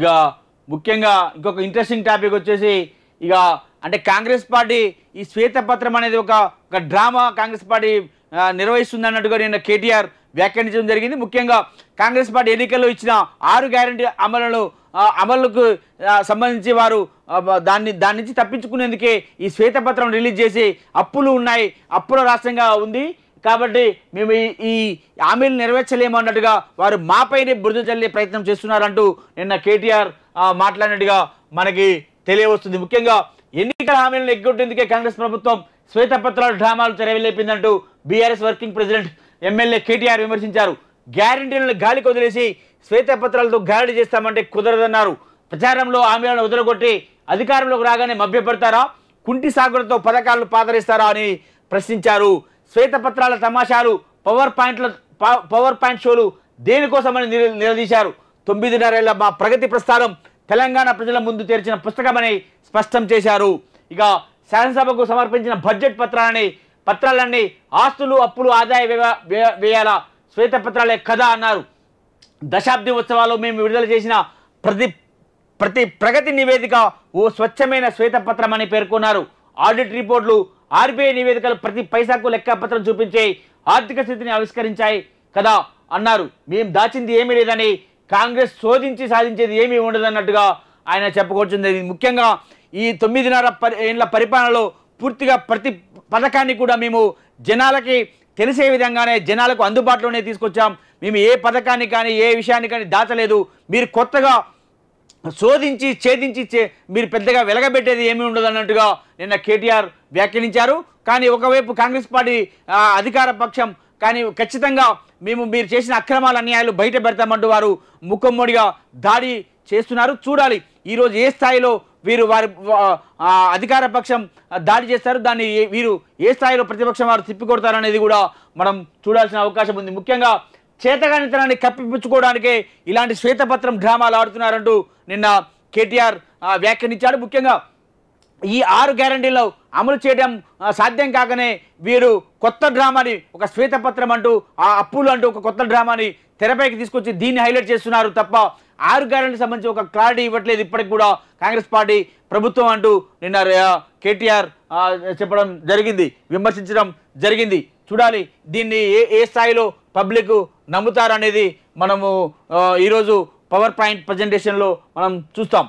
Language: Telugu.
ఇక ముఖ్యంగా ఇంకొక ఇంట్రెస్టింగ్ టాపిక్ వచ్చేసి ఇక అంటే కాంగ్రెస్ పార్టీ ఈ శ్వేతపత్రం అనేది ఒక ఒక డ్రామా కాంగ్రెస్ పార్టీ నిర్వహిస్తుంది అన్నట్టుగా నిన్న కేటీఆర్ వ్యాఖ్యానించడం జరిగింది ముఖ్యంగా కాంగ్రెస్ పార్టీ ఎన్నికల్లో ఇచ్చిన ఆరు గ్యారంటీ అమలును అమలుకు సంబంధించి వారు దాన్ని దాని నుంచి తప్పించుకునేందుకే ఈ శ్వేతపత్రం రిలీజ్ చేసి అప్పులు ఉన్నాయి అప్పుల రాష్ట్రంగా ఉంది కాబట్టి మేము ఈ హామీలు నెరవేర్చలేము అన్నట్టుగా వారు మాపైనే బురద చల్లే ప్రయత్నం చేస్తున్నారంటూ నిన్న కేటీఆర్ మాట్లాడినట్టుగా మనకి తెలియవస్తుంది ముఖ్యంగా ఎన్నికల హామీలను ఎగ్గొట్టేందుకే కాంగ్రెస్ ప్రభుత్వం శ్వేతపత్రాలు డ్రామాలు చెరవిలేపిందంటూ BRS working president MLA KTR విమర్శించారు గ్యారంటీలను గాలికి వదిలేసి శ్వేతపత్రాలతో గ్యారంటీ చేస్తామంటే కుదరదన్నారు ప్రచారంలో హామీలను వదలగొట్టి అధికారంలోకి రాగానే మభ్యపడతారా కుంటి సాగులతో పథకాలను పాదరిస్తారా అని ప్రశ్నించారు శ్వేతపత్రాల తమాషాలు పవర్ పాయింట్ల పవర్ పాయింట్ షోలు దేనికోసమని నిలదీశారు తొమ్మిదిన్నరేళ్ల మా ప్రగతి ప్రస్థానం తెలంగాణ ప్రజల ముందు తెరిచిన పుస్తకమని స్పష్టం చేశారు ఇక శాసనసభకు సమర్పించిన బడ్జెట్ పత్రాలని పత్రాలన్నీ ఆస్తులు అప్పులు ఆదాయ వ్యయాల శ్వేతపత్రాలే కథ అన్నారు దశాబ్ది ఉత్సవాలు మేము విడుదల చేసిన ప్రతి ప్రతి ప్రగతి నివేదిక ఓ స్వచ్ఛమైన అని పేర్కొన్నారు ఆడిట్ రిపోర్టులు ఆర్బీఐ నివేదికలు ప్రతి పైసాకు లెక్కపత్రం చూపించే ఆర్థిక స్థితిని ఆవిష్కరించాయి కదా అన్నారు మేము దాచింది ఏమీ లేదని కాంగ్రెస్ శోధించి సాధించేది ఏమీ ఉండదన్నట్టుగా ఆయన చెప్పుకొచ్చింది ముఖ్యంగా ఈ తొమ్మిదిన్నర పరి ఏళ్ళ పరిపాలనలో పూర్తిగా ప్రతి పథకాన్ని కూడా మేము జనాలకి తెలిసే విధంగానే జనాలకు అందుబాటులోనే తీసుకొచ్చాం మేము ఏ పథకాన్ని కానీ ఏ విషయాన్ని కానీ దాచలేదు మీరు కొత్తగా శోధించి ఛేదించి మీరు పెద్దగా వెలగబెట్టేది ఏమీ ఉండదు అన్నట్టుగా నిన్న కేటీఆర్ వ్యాఖ్యానించారు కానీ ఒకవైపు కాంగ్రెస్ పార్టీ అధికార పక్షం కానీ ఖచ్చితంగా మేము మీరు చేసిన అక్రమాల అన్యాయాలు బయట పెడతామంటూ వారు ముఖమ్మడిగా దాడి చేస్తున్నారు చూడాలి ఈరోజు ఏ స్థాయిలో వీరు వారి అధికార పక్షం దాడి చేస్తారు దాన్ని వీరు ఏ స్థాయిలో ప్రతిపక్షం వారు అనేది కూడా మనం చూడాల్సిన అవకాశం ఉంది ముఖ్యంగా చేతగానితనాన్ని కప్పిపుచ్చుకోవడానికి ఇలాంటి శ్వేతపత్రం డ్రామాలు ఆడుతున్నారంటూ నిన్న కేటీఆర్ వ్యాఖ్యానించాడు ముఖ్యంగా ఈ ఆరు గ్యారంటీలు అమలు చేయడం సాధ్యం కాకనే వీరు కొత్త డ్రామాని ఒక శ్వేతపత్రం అంటూ ఆ అప్పులు అంటూ ఒక కొత్త డ్రామాని తెరపైకి తీసుకొచ్చి దీన్ని హైలైట్ చేస్తున్నారు తప్ప ఆరు గ్యారెంటీ సంబంధించి ఒక క్లారిటీ ఇవ్వట్లేదు ఇప్పటికి కూడా కాంగ్రెస్ పార్టీ ప్రభుత్వం అంటూ నిన్న కేటీఆర్ చెప్పడం జరిగింది విమర్శించడం జరిగింది చూడాలి దీన్ని ఏ ఏ స్థాయిలో పబ్లిక్ నమ్ముతారనేది మనము ఈరోజు పవర్ పాయింట్ ప్రజెంటేషన్లో మనం చూస్తాం